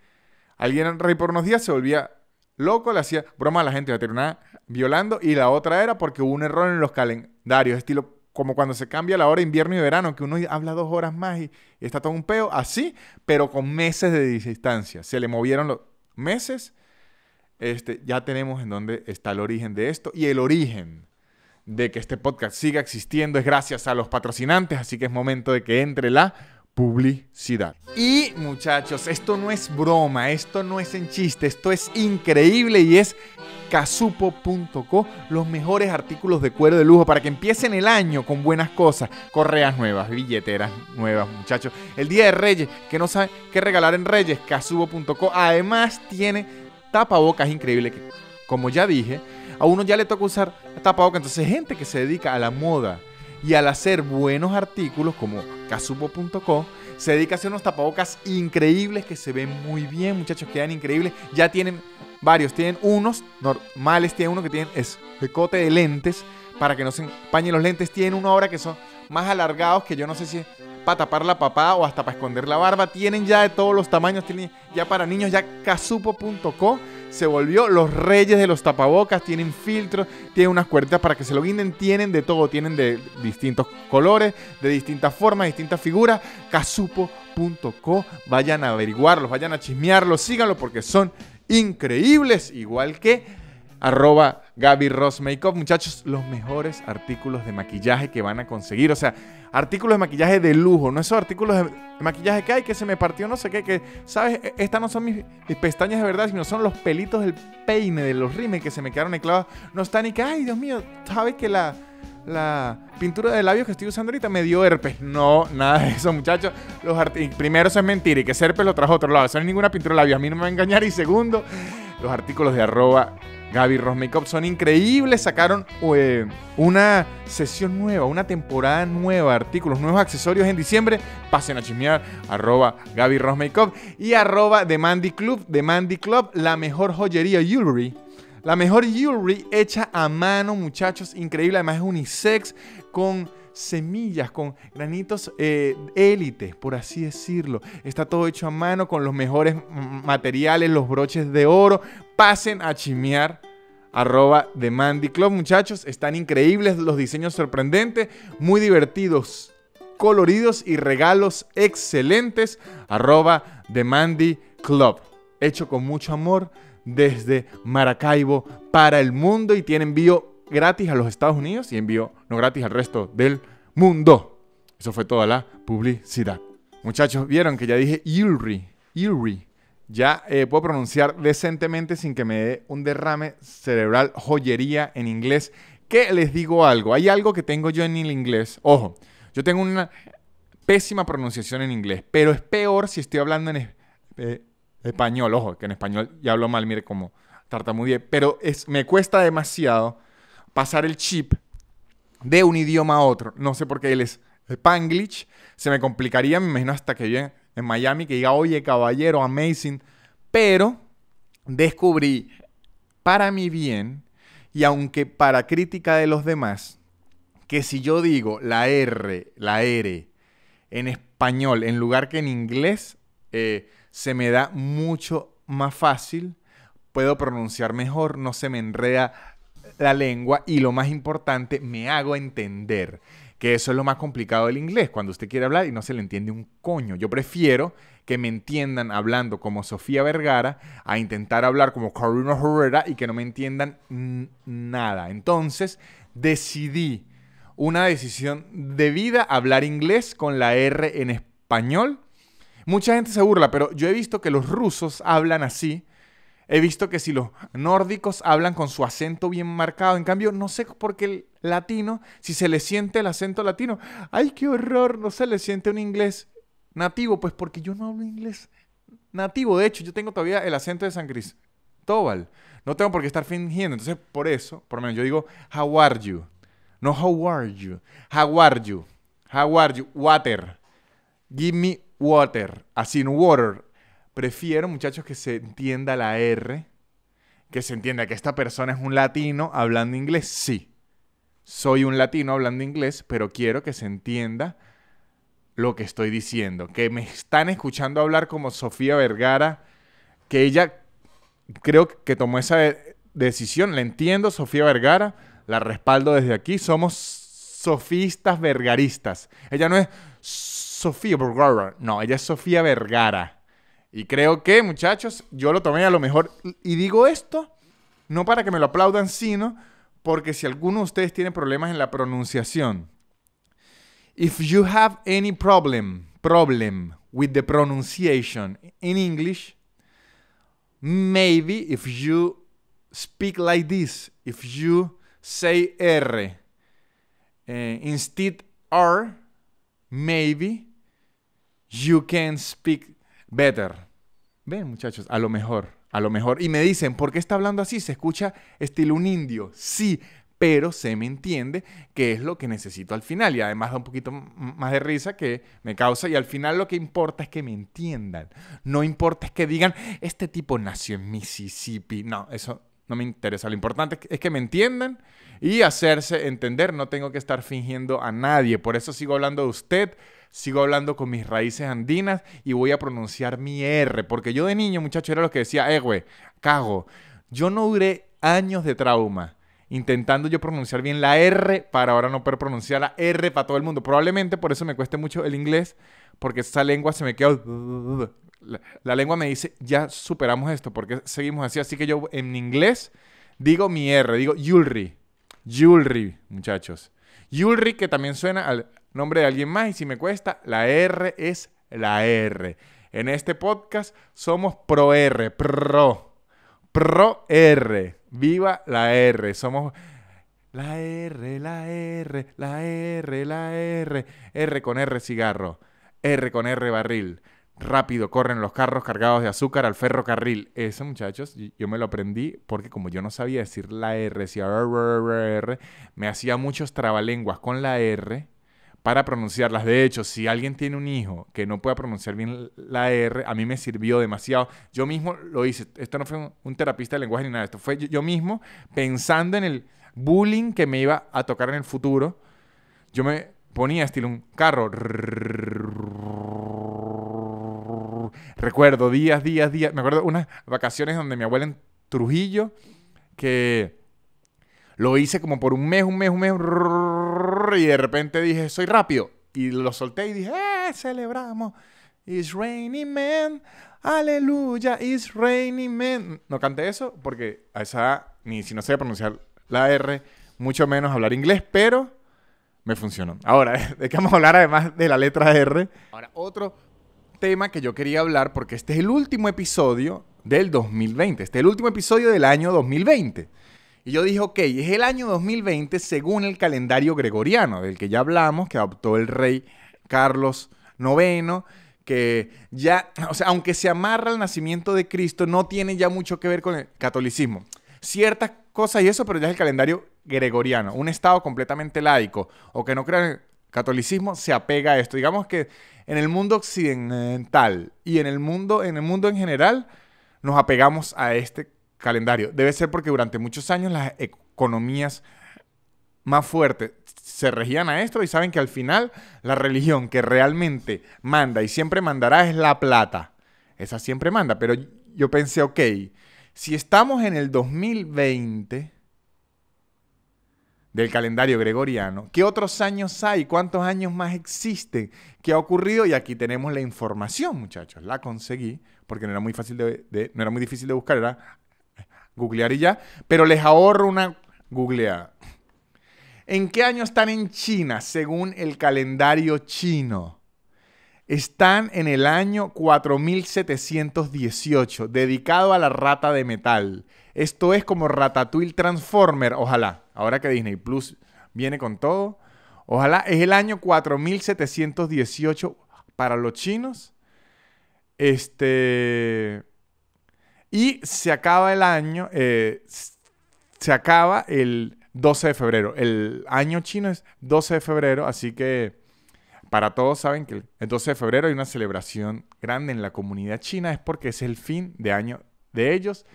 alguien era un rey por unos días se volvía loco, le hacía broma a la gente, la terminar violando. Y la otra era porque hubo un error en los calendarios, estilo como cuando se cambia la hora invierno y verano, que uno habla dos horas más y, está todo un peo, así, pero con meses de distancia. Se le movieron los meses. Este, ya tenemos en dónde está el origen de esto. Y el origen de que este podcast siga existiendo es gracias a los patrocinantes, así que es momento de que entre la publicidad. Y muchachos, esto no es broma, esto no es en chiste, esto es increíble y es casupo.co, los mejores artículos de cuero de lujo para que empiecen el año con buenas cosas, correas nuevas, billeteras nuevas, muchachos. El día de Reyes, que no saben qué regalar en Reyes, casupo.co. Además tiene tapabocas increíble que como ya dije, a uno ya le toca usar tapabocas, entonces gente que se dedica a la moda y al hacer buenos artículos como casupo.co, se dedica a hacer unos tapabocas increíbles que se ven muy bien, muchachos, quedan increíbles. Ya tienen varios, tienen unos normales, tienen uno que tienen escote de lentes para que no se empañen los lentes, tienen uno ahora que son más alargados que yo no sé si es para tapar la papá o hasta para esconder la barba. Tienen ya de todos los tamaños, tienen ya para niños, ya casupo.co se volvió los reyes de los tapabocas, tienen filtros, tienen unas cuerdas para que se lo guinden, tienen de todo, tienen de distintos colores, de distintas formas, distintas figuras, casupo.co, vayan a averiguarlos, vayan a chismearlos, síganlo porque son increíbles, igual que arroba Gaby Ross Makeup. Muchachos, los mejores artículos de maquillaje que van a conseguir. O sea, artículos de maquillaje de lujo, no esos artículos de maquillaje que hay que se me partió no sé qué, que, ¿sabes? E-, estas no son mis, pestañas de verdad, sino son los pelitos del peine, de los rimes que se me quedaron enclavados No están ni que, ay, Dios mío, ¿sabes que la la pintura de labios que estoy usando ahorita me dio herpes. No, nada de eso, muchachos. Los primero, eso es mentira y que ese herpes lo trajo a otro lado. Eso no es ninguna pintura de labios. A mí no me va a engañar. Y segundo, los artículos de arroba Gaby Ross son increíbles. Sacaron eh, una sesión nueva, una temporada nueva, artículos, nuevos accesorios en diciembre. Pasen a chismear. Arroba Gaby Ross y arroba The Mandy Club. The Mandy Club, la mejor joyería jewelry. La mejor jewelry hecha a mano, muchachos. Increíble. Además es unisex con semillas, con granitos eh, élites, por así decirlo. Está todo hecho a mano con los mejores materiales, los broches de oro, pasen a chimear arroba de Mandy Club. Muchachos, están increíbles los diseños sorprendentes, muy divertidos, coloridos y regalos excelentes. Arroba de Mandy Club. Hecho con mucho amor desde Maracaibo para el mundo y tiene envío gratis a los Estados Unidos y envío no gratis al resto del mundo. Eso fue toda la publicidad. Muchachos, vieron que ya dije Yuri. Yuri ya eh, puedo pronunciar decentemente sin que me dé un derrame cerebral, joyería en inglés. ¿Qué? les digo algo, hay algo que tengo yo en el inglés. Ojo, yo tengo una pésima pronunciación en inglés, pero es peor si estoy hablando en eh, español. Ojo, que en español ya hablo mal, mire muy bien. pero es, me cuesta demasiado pasar el chip de un idioma a otro. No sé por qué él es Spanglish, se me complicaría, me imagino, hasta que yo en Miami que diga, oye, caballero, amazing. Pero descubrí para mi bien y aunque para crítica de los demás, que si yo digo la R, la R en español en lugar que en inglés, eh, se me da mucho más fácil, puedo pronunciar mejor, no se me enreda la lengua y lo más importante, me hago entender que eso es lo más complicado del inglés, cuando usted quiere hablar y no se le entiende un coño. Yo prefiero que me entiendan hablando como Sofía Vergara a intentar hablar como Carolina Herrera y que no me entiendan nada. Entonces decidí una decisión debida vida hablar inglés con la R en español. Mucha gente se burla, pero yo he visto que los rusos hablan así. He visto que si los nórdicos hablan con su acento bien marcado, en cambio no sé por qué latino si se le siente el acento latino. ¡Ay, qué horror! No se le siente un inglés nativo, pues porque yo no hablo inglés nativo. De hecho, yo tengo todavía el acento de San Cristóbal. No tengo por qué estar fingiendo. Entonces, por eso, por lo menos yo digo, how are you? No, how are you? How are you? How are you? Water. Give me water. Así, no water. Prefiero, muchachos, que se entienda la R. Que se entienda que esta persona es un latino hablando inglés. Sí soy un latino hablando inglés, pero quiero que se entienda lo que estoy diciendo, que me están escuchando hablar como Sofía Vergara, que ella creo que tomó esa decisión, la entiendo, Sofía Vergara, la respaldo desde aquí, somos sofistas vergaristas. Ella no es Sofía Vergara, no, ella es Sofía Vergara. Y creo que, muchachos, yo lo tomé a lo mejor, y digo esto, no para que me lo aplaudan, sino porque si alguno de ustedes tiene problemas en la pronunciación, if you have any problem, problem with the pronunciation in English, maybe if you speak like this, if you say R eh, instead R, maybe you can speak better. Ven, muchachos, a lo mejor. A lo mejor, y me dicen, ¿por qué está hablando así? Se escucha estilo un indio. Sí, pero se me entiende que es lo que necesito al final. Y además da un poquito más de risa que me causa. Y al final lo que importa es que me entiendan. No importa es que digan, este tipo nació en Mississippi. No, eso no me interesa. Lo importante es que me entiendan y hacerse entender. No tengo que estar fingiendo a nadie. Por eso sigo hablando de usted sigo hablando con mis raíces andinas y voy a pronunciar mi R. Porque yo de niño, muchacho, era lo que decía, eh, güey, cago. Yo no duré años de trauma intentando yo pronunciar bien la R para ahora no poder pronunciar la R para todo el mundo. Probablemente por eso me cueste mucho el inglés, porque esa lengua se me queda... La, lengua me dice, ya superamos esto, porque seguimos así. Así que yo en inglés digo mi R, digo Yulri. Yulri, muchachos. Yulri que también suena al nombre de alguien más y si me cuesta, la R es la R. En este podcast somos pro R, pro, pro R. Viva la R. Somos la R, la R, la R, la R. R con R cigarro, R con R barril. Rápido corren los carros cargados de azúcar al ferrocarril. Eso, muchachos, yo me lo aprendí porque como yo no sabía decir la R, si R, R, R, me hacía muchos trabalenguas con la R para pronunciarlas. De hecho, si alguien tiene un hijo que no pueda pronunciar bien la R, a mí me sirvió demasiado. Yo mismo lo hice. Esto no fue un, terapista de lenguaje ni nada. Esto fue yo, yo, mismo pensando en el bullying que me iba a tocar en el futuro. Yo me ponía estilo un carro. Recuerdo días, días, días. Me acuerdo unas vacaciones donde mi abuela en Trujillo, que lo hice como por un mes, un mes, un mes y de repente dije, soy rápido. Y lo solté y dije, ¡eh! Celebramos. It's raining men. Aleluya, it's raining men. No canté eso porque a esa ni si no sé pronunciar la R, mucho menos hablar inglés, pero me funcionó. Ahora, de qué vamos a hablar además de la letra R. Ahora, otro tema que yo quería hablar porque este es el último episodio del 2020. Este es el último episodio del año 2020. Y yo dije, ok, es el año 2020 según el calendario gregoriano, del que ya hablamos, que adoptó el rey Carlos IX, que ya, o sea, aunque se amarra al nacimiento de Cristo, no tiene ya mucho que ver con el catolicismo. Ciertas cosas y eso, pero ya es el calendario gregoriano, un estado completamente laico, o que no en el catolicismo, se apega a esto. Digamos que en el mundo occidental y en el mundo, en, el mundo en general, nos apegamos a este calendario. Debe ser porque durante muchos años las economías más fuertes se regían a esto y saben que al final la religión que realmente manda y siempre mandará es la plata. Esa siempre manda, pero yo pensé, ok, si estamos en el 2020 del calendario gregoriano, ¿qué otros años hay? ¿Cuántos años más existen? ¿Qué ha ocurrido? Y aquí tenemos la información, muchachos. La conseguí porque no era muy, fácil de, no era muy difícil de buscar, era googlear y ya, pero les ahorro una googleada. ¿En qué año están en China según el calendario chino? Están en el año 4718, dedicado a la rata de metal. Esto es como Ratatouille Transformer, ojalá. Ahora que Disney Plus viene con todo, ojalá es el año 4718 para los chinos. Este y se acaba el año, eh, se acaba el 12 de febrero. El año chino es 12 de febrero, así que para todos saben que el 12 de febrero hay una celebración grande en la comunidad china, es porque es el fin de año de ellos.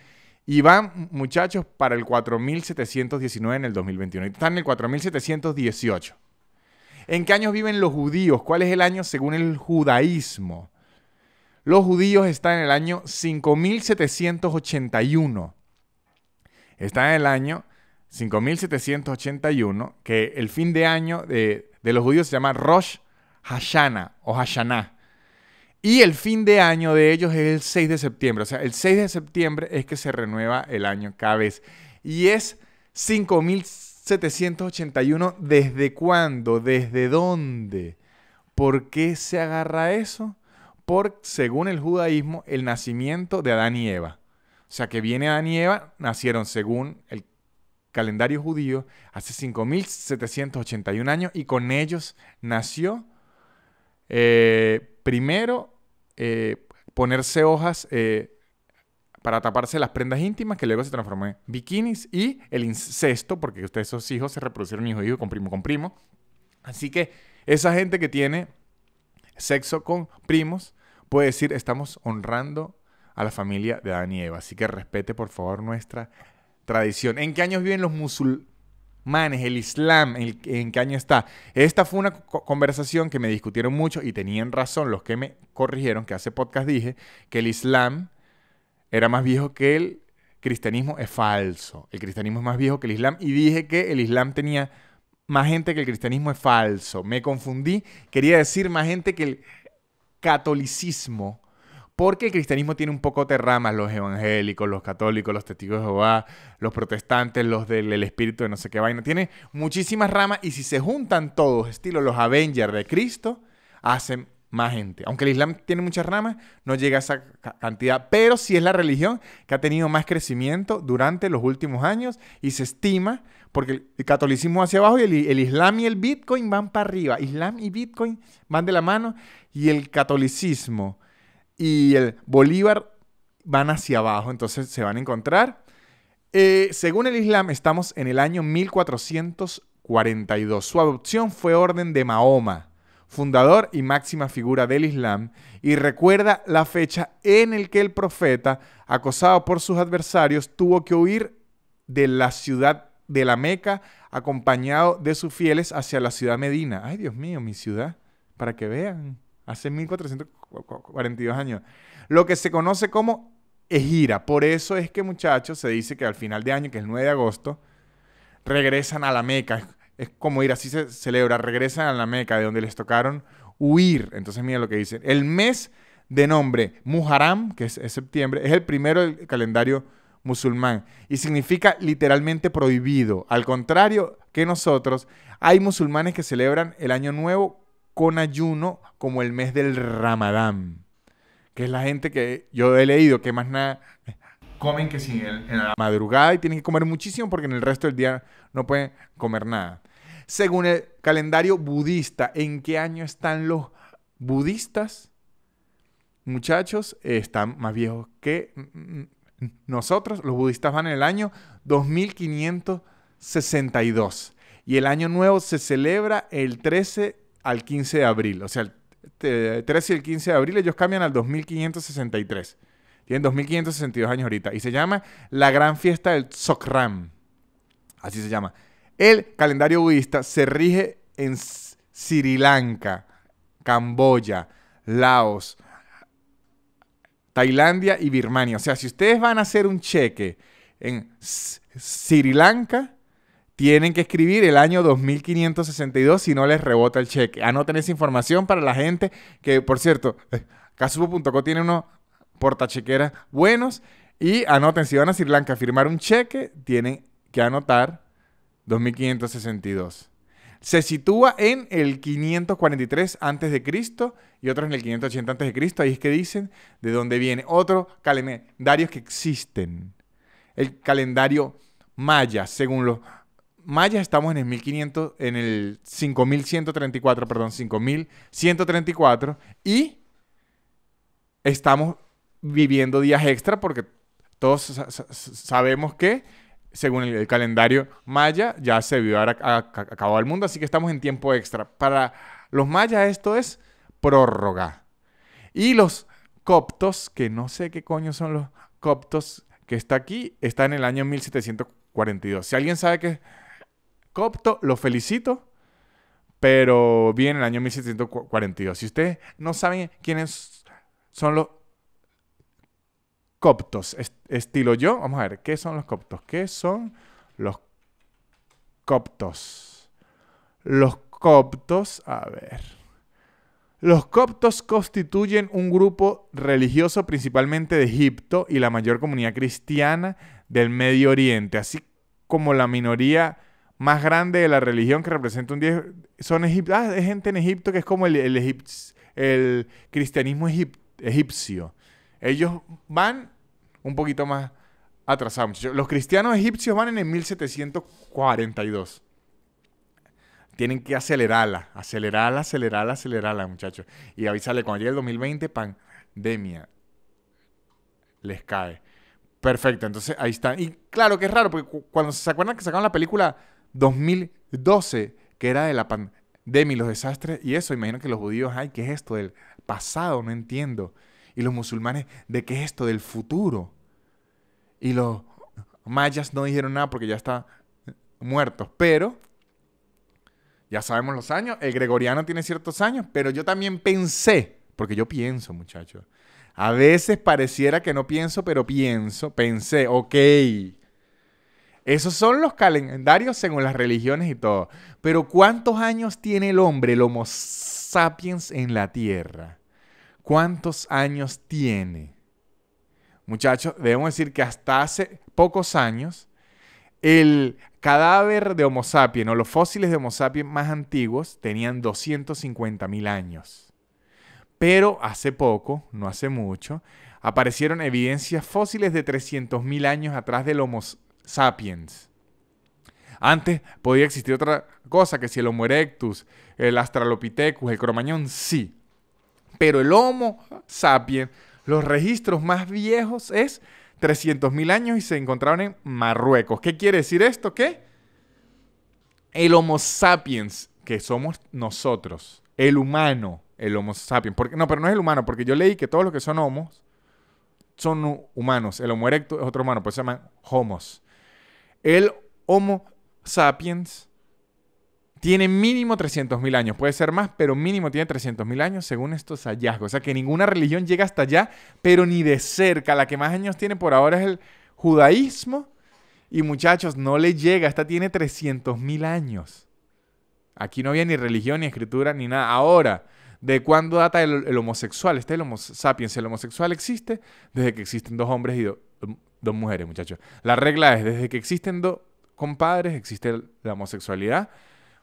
Y van, muchachos, para el 4719 en el 2021. Están en el 4718. ¿En qué años viven los judíos? ¿Cuál es el año según el judaísmo? los judíos están en el año 5781. Están en el año 5781, que el fin de año de, los judíos se llama Rosh Hashanah o Hashanah. Y el fin de año de ellos es el 6 de septiembre. O sea, el 6 de septiembre es que se renueva el año cada vez. Y es 5781. ¿Desde cuándo? ¿Desde dónde? ¿Por qué se agarra eso? por, según el judaísmo, el nacimiento de Adán y Eva. O sea que viene Adán y Eva, nacieron según el calendario judío hace 5.781 años y con ellos nació eh, primero eh, ponerse hojas eh, para taparse las prendas íntimas que luego se transformó en bikinis y el incesto, porque ustedes esos hijos se reproducieron hijo hijo con primo con primo. Así que esa gente que tiene sexo con primos puede decir estamos honrando a la familia de Adán y Eva. Así que respete por favor nuestra tradición. ¿En qué años viven los musulmanes, el Islam? ¿En qué año está? Esta fue una conversación que me discutieron mucho y tenían razón los que me corrigieron, que hace podcast dije que el Islam era más viejo que el cristianismo. Es falso. El cristianismo es más viejo que el Islam y dije que el Islam tenía más gente que el cristianismo es falso. Me confundí, quería decir más gente que el catolicismo, porque el cristianismo tiene un poco de ramas, los evangélicos, los católicos, los testigos de Jehová, los protestantes, los del espíritu de no sé qué vaina, tiene muchísimas ramas y si se juntan todos, estilo los Avengers de Cristo, hacen más gente. Aunque el Islam tiene muchas ramas, no llega a esa cantidad, pero si es la religión que ha tenido más crecimiento durante los últimos años y se estima porque el catolicismo hacia abajo y el, Islam y el Bitcoin van para arriba. Islam y Bitcoin van de la mano y el catolicismo y el Bolívar van hacia abajo. Entonces se van a encontrar. Eh, según el Islam, estamos en el año 1442. Su adopción fue orden de Mahoma, fundador y máxima figura del Islam, y recuerda la fecha en el que el profeta, acosado por sus adversarios, tuvo que huir de la ciudad de la Meca acompañado de sus fieles hacia la ciudad Medina. Ay, Dios mío, mi ciudad, para que vean, hace 1442 años. Lo que se conoce como Egira. Por eso es que, muchachos, se dice que al final de año, que es el 9 de agosto, regresan a la Meca. Es como ir, así se celebra, regresan a la Meca, de donde les tocaron huir. Entonces, mira lo que dicen. El mes de nombre Muharram, que es, es septiembre, es el primero del calendario musulmán y significa literalmente prohibido. Al contrario que nosotros, hay musulmanes que celebran el año nuevo con ayuno como el mes del ramadán, que es la gente que yo he leído que más nada comen que sin en la madrugada y tienen que comer muchísimo porque en el resto del día no pueden comer nada. Según el calendario budista, ¿en qué año están los budistas? Muchachos, están más viejos que mm, mm, nosotros, los budistas, van en el año 2562 y el año nuevo se celebra el 13 al 15 de abril. O sea, el 13 y el 15 de abril ellos cambian al 2563. Tienen 2562 años ahorita y se llama la gran fiesta del Sokram. Así se llama. El calendario budista se rige en Sri Lanka, Camboya, Laos, Tailandia y Birmania. O sea, si ustedes van a hacer un cheque en Sri Lanka, tienen que escribir el año 2562 si no les rebota el cheque. Anoten ah, esa información para la gente que, por cierto, eh, casupo.co tiene unos portachequeras buenos. Y anoten, si van a Sri Lanka a firmar un cheque, tienen que anotar 2562. Se sitúa en el 543 a.C. y otros en el 580 a.C. Ahí es que dicen de dónde viene. otro calendarios que existen. El calendario maya, según los mayas estamos en el en el 5134, perdón, 5134 y estamos viviendo días extra porque todos sabemos que según el, calendario maya, ya se vio acabado el mundo, así que estamos en tiempo extra. Para los mayas esto es prórroga. Y los coptos, que no sé qué coño son los coptos, que está aquí, está en el año 1742. Si alguien sabe que es copto, lo felicito, pero viene el año 1742. Si ustedes no saben quiénes son los coptos, estilo yo. Vamos a ver, ¿qué son los coptos? ¿Qué son los coptos? Los coptos, a ver. Los coptos constituyen un grupo religioso principalmente de Egipto y la mayor comunidad cristiana del Medio Oriente, así como la minoría más grande de la religión que representa un 10... Son Egip hay ah, gente en Egipto que es como el, el cristianismo egipcio. Ellos van un poquito más atrasados. Los cristianos egipcios van en el 1742. Tienen que acelerarla, acelerarla, acelerarla, acelerarla, muchachos. Y avisarle, cuando llegue el 2020, pandemia. Les cae. Perfecto, entonces ahí están. Y claro que es raro, porque cuando se acuerdan que sacaron la película 2012, que era de la pandemia y los desastres y eso, imagino que los judíos, ay, ¿qué es esto del pasado? No entiendo y los musulmanes, ¿de qué es esto? Del futuro. Y los mayas no dijeron nada porque ya está muertos, pero ya sabemos los años, el gregoriano tiene ciertos años, pero yo también pensé, porque yo pienso, muchachos. A veces pareciera que no pienso, pero pienso, pensé, ok. Esos son los calendarios según las religiones y todo. Pero ¿cuántos años tiene el hombre, el Homo sapiens, en la Tierra? cuántos años tiene. Muchachos, debemos decir que hasta hace pocos años, el cadáver de Homo sapiens o los fósiles de Homo sapiens más antiguos tenían 250.000 años. Pero hace poco, no hace mucho, aparecieron evidencias fósiles de 300.000 años atrás del Homo sapiens. Antes podía existir otra cosa, que si el Homo erectus, el Australopithecus, el Cromañón, sí. Pero el Homo sapiens, los registros más viejos es 300.000 años y se encontraron en Marruecos. ¿Qué quiere decir esto? ¿Qué? el Homo sapiens, que somos nosotros, el humano, el Homo sapiens, porque, no, pero no es el humano, porque yo leí que todos los que son homos son humanos. El Homo erecto es otro humano, pues se llaman homos. El Homo sapiens tiene mínimo 300.000 años, puede ser más, pero mínimo tiene 300.000 años según estos hallazgos. O sea que ninguna religión llega hasta allá, pero ni de cerca. La que más años tiene por ahora es el judaísmo. Y muchachos, no le llega, esta tiene 300.000 años. Aquí no había ni religión, ni escritura, ni nada. Ahora, ¿de cuándo data el, homosexual? Este es el homo sapiens. El homosexual existe desde que existen dos hombres y dos mujeres, muchachos. La regla es, desde que existen dos compadres, existe la homosexualidad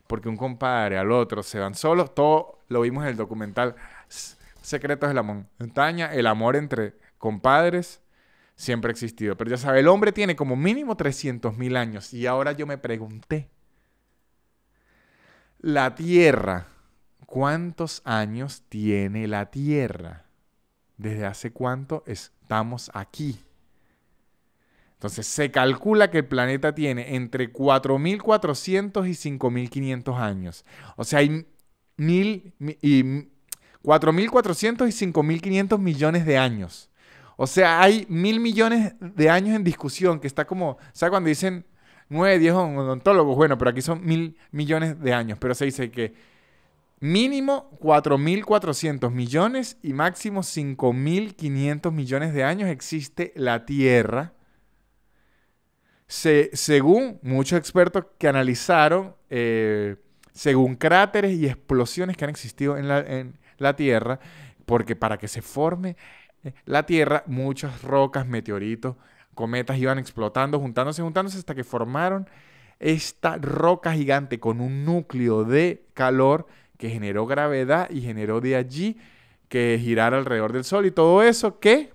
porque un compadre al otro se van solos. Todo lo vimos en el documental Secretos de la Montaña, el amor entre compadres siempre ha existido. Pero ya sabe, el hombre tiene como mínimo 300 mil años. Y ahora yo me pregunté, la Tierra, ¿cuántos años tiene la Tierra? ¿Desde hace cuánto estamos aquí? Entonces se calcula que el planeta tiene entre 4.400 y 5.500 años. O sea, hay 4.400 y 5.500 millones de años. O sea, hay 1.000 millones de años en discusión, que está como, o sea, cuando dicen 9, 10 odontólogos, bueno, pero aquí son 1.000 millones de años, pero se dice que mínimo 4.400 millones y máximo 5.500 millones de años existe la Tierra según muchos expertos que analizaron, eh, según cráteres y explosiones que han existido en la, Tierra, porque para que se forme eh, la Tierra, muchas rocas, meteoritos, cometas iban explotando, juntándose, juntándose, hasta que formaron esta roca gigante con un núcleo de calor que generó gravedad y generó de allí que girara alrededor del Sol y todo eso que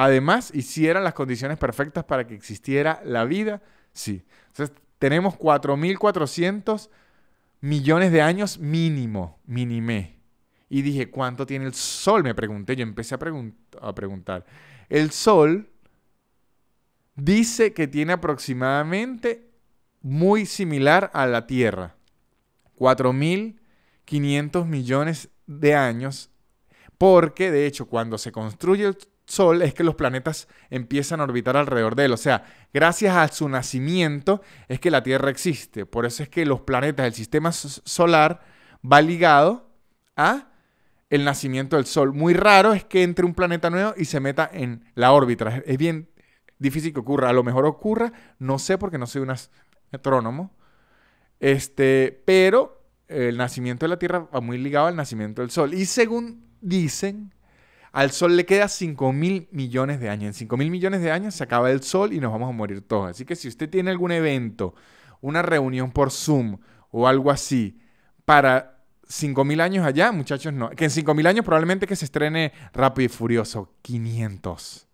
además hicieran las condiciones perfectas para que existiera la vida, sí. Entonces, tenemos 4.400 millones de años mínimo, minimé. Y dije, ¿cuánto tiene el Sol? Me pregunté, yo empecé a, a preguntar. El Sol dice que tiene aproximadamente muy similar a la Tierra. 4.500 millones de años, porque de hecho cuando se construye el Sol es que los planetas empiezan a orbitar alrededor de él. O sea, gracias a su nacimiento es que la Tierra existe. Por eso es que los planetas del sistema solar va ligado a el nacimiento del Sol. Muy raro es que entre un planeta nuevo y se meta en la órbita. Es bien difícil que ocurra. A lo mejor ocurra, no sé porque no soy un astrónomo. Este, pero el nacimiento de la Tierra va muy ligado al nacimiento del Sol. Y según dicen al Sol le queda 5 mil millones de años. En 5 mil millones de años se acaba el Sol y nos vamos a morir todos. Así que si usted tiene algún evento, una reunión por Zoom o algo así, para mil años allá, muchachos, no. Que en 5.000 años probablemente que se estrene Rápido y Furioso 500.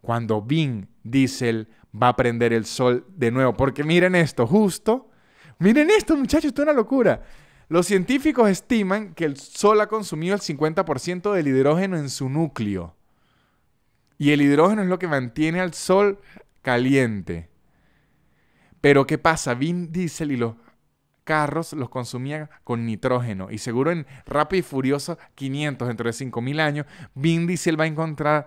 Cuando Vin Diesel va a prender el sol de nuevo. Porque miren esto, justo. Miren esto, muchachos, esto es una locura. Los científicos estiman que el Sol ha consumido el 50% del hidrógeno en su núcleo. Y el hidrógeno es lo que mantiene al Sol caliente. Pero ¿qué pasa? Vin Diesel y los carros los consumían con nitrógeno. Y seguro en Rápido y Furioso 500, dentro de 5.000 años, Vin Diesel va a encontrar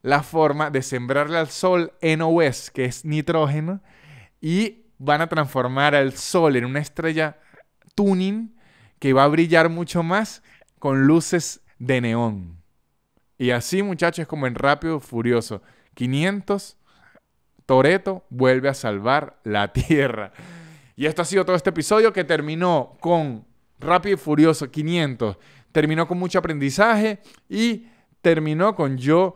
la forma de sembrarle al Sol NOS, que es nitrógeno, y van a transformar al Sol en una estrella tuning que va a brillar mucho más con luces de neón. Y así, muchachos, como en Rápido Furioso. 500, Toreto vuelve a salvar la Tierra. Y esto ha sido todo este episodio que terminó con Rápido y Furioso 500. Terminó con mucho aprendizaje y terminó con yo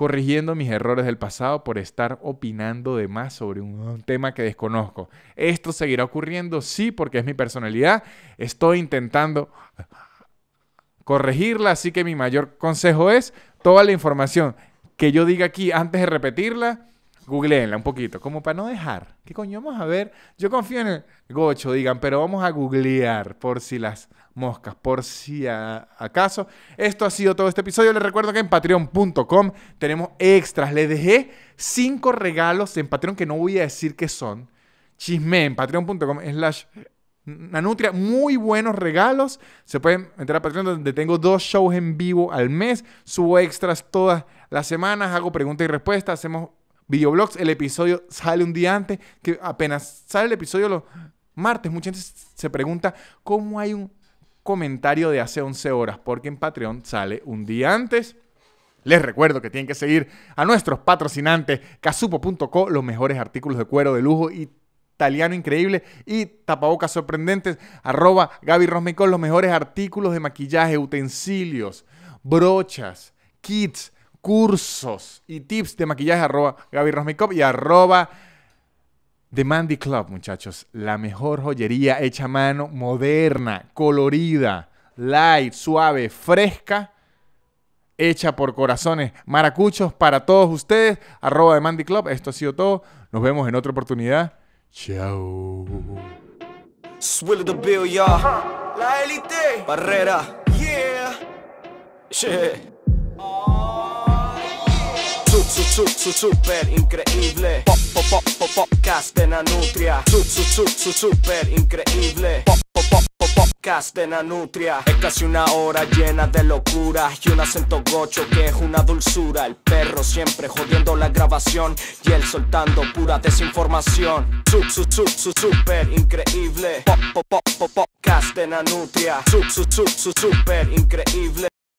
corrigiendo mis errores del pasado por estar opinando de más sobre un, tema que desconozco. Esto seguirá ocurriendo, sí, porque es mi personalidad. Estoy intentando corregirla, así que mi mayor consejo es toda la información que yo diga aquí antes de repetirla, googleenla un poquito, como para no dejar. ¿Qué coño vamos a ver? Yo confío en el gocho, digan, pero vamos a googlear por si las moscas, por si acaso. Esto ha sido todo este episodio. Les recuerdo que en patreon.com tenemos extras. Les dejé cinco regalos en Patreon que no voy a decir qué son. Chisme en patreon.com slash Nanutria, muy buenos regalos. Se pueden entrar a Patreon donde tengo dos shows en vivo al mes. Subo extras todas las semanas, hago preguntas y respuestas, hacemos videoblogs. El episodio sale un día antes, que apenas sale el episodio los martes, mucha gente se pregunta cómo hay un comentario de hace 11 horas, porque en Patreon sale un día antes. Les recuerdo que tienen que seguir a nuestros patrocinantes, casupo.co, los mejores artículos de cuero de lujo italiano increíble y tapabocas sorprendentes. Arroba Gaby los mejores artículos de maquillaje, utensilios, brochas, kits, cursos y tips de maquillaje. Arroba Gaby y arroba The Mandy Club, muchachos, la mejor joyería hecha a mano, moderna, colorida, light, suave, fresca, hecha por corazones maracuchos para todos ustedes. Arroba The Mandy Club, esto ha sido todo. Nos vemos en otra oportunidad. Chao. the Bill, ya. La élite. Barrera su, super increíble. Pop, pop, pop, pop, super increíble. Pop, pop, pop, pop, Es casi una hora llena de locura y un acento gocho que es una dulzura. El perro siempre jodiendo la grabación y él soltando pura desinformación. Su, super increíble. Pop, pop, pop, podcast de super increíble.